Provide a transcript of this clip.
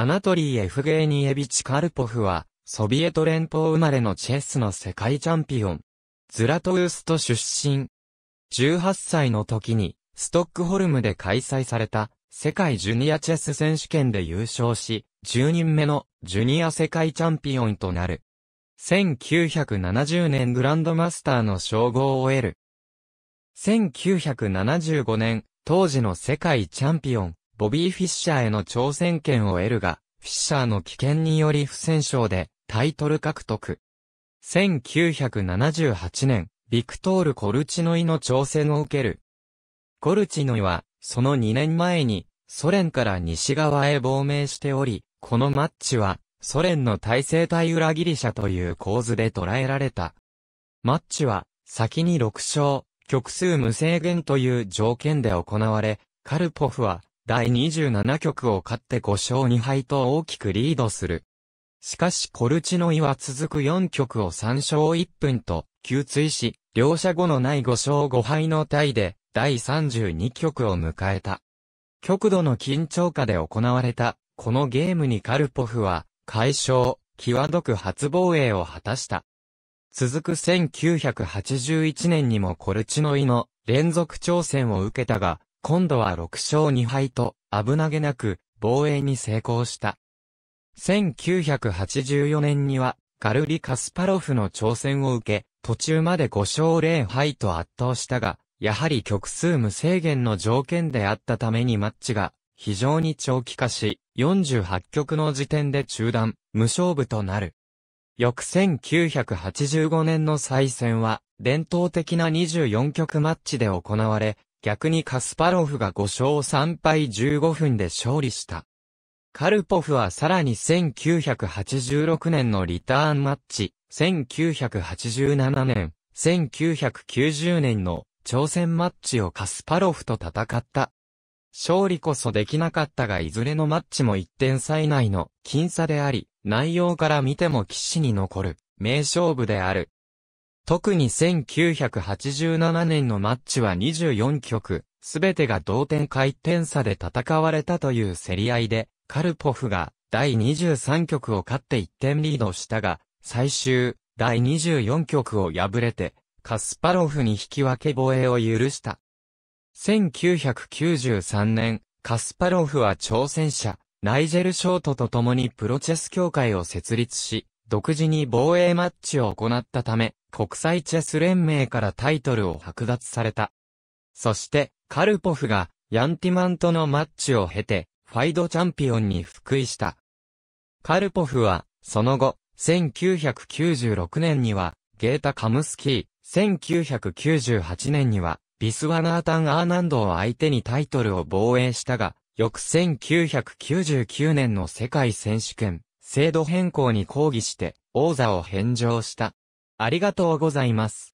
アナトリー・エフゲーニエビチ・カルポフは、ソビエト連邦生まれのチェスの世界チャンピオン。ズラトウースト出身。18歳の時に、ストックホルムで開催された、世界ジュニアチェス選手権で優勝し、10人目のジュニア世界チャンピオンとなる。1970年グランドマスターの称号を得る。1975年、当時の世界チャンピオン、ボビー・フィッシャーへの挑戦権を得るが、フィッシャーの危険により不戦勝でタイトル獲得。1978年、ビクトール・コルチノイの挑戦を受ける。コルチノイは、その2年前に、ソ連から西側へ亡命しており、このマッチは、ソ連の体制対裏ギリシャという構図で捉えられた。マッチは、先に6勝、極数無制限という条件で行われ、カルポフは、第27局を勝って5勝2敗と大きくリードする。しかしコルチノイは続く4局を3勝1分と、急追し、両者後のない5勝5敗のタイで、第32局を迎えた。極度の緊張下で行われた、このゲームにカルポフは、解消、際どく初防衛を果たした。続く1981年にもコルチノイの連続挑戦を受けたが、今度は6勝2敗と、危なげなく、防衛に成功した。1984年には、ガルリ・カスパロフの挑戦を受け、途中まで5勝0敗と圧倒したが、やはり極数無制限の条件であったためにマッチが非常に長期化し、48局の時点で中断、無勝負となる。翌1985年の再戦は、伝統的な24局マッチで行われ、逆にカスパロフが5勝3敗15分で勝利した。カルポフはさらに1986年のリターンマッチ、1987年、1990年の挑戦マッチをカスパロフと戦った。勝利こそできなかったがいずれのマッチも1点差以内の僅差であり、内容から見ても騎士に残る名勝負である。特に1987年のマッチは24局、すべてが同点回転差で戦われたという競り合いで、カルポフが第23局を勝って1点リードしたが、最終、第24局を敗れて、カスパロフに引き分け防衛を許した。1993年、カスパロフは挑戦者、ナイジェル・ショートと共にプロチェス協会を設立し、独自に防衛マッチを行ったため、国際チェス連盟からタイトルを剥奪された。そして、カルポフが、ヤンティマンとのマッチを経て、ファイドチャンピオンに復位した。カルポフは、その後、1996年には、ゲータ・カムスキー、1998年には、ビスワナータン・アーナンドを相手にタイトルを防衛したが、翌1999年の世界選手権、制度変更に抗議して、王座を返上した。ありがとうございます。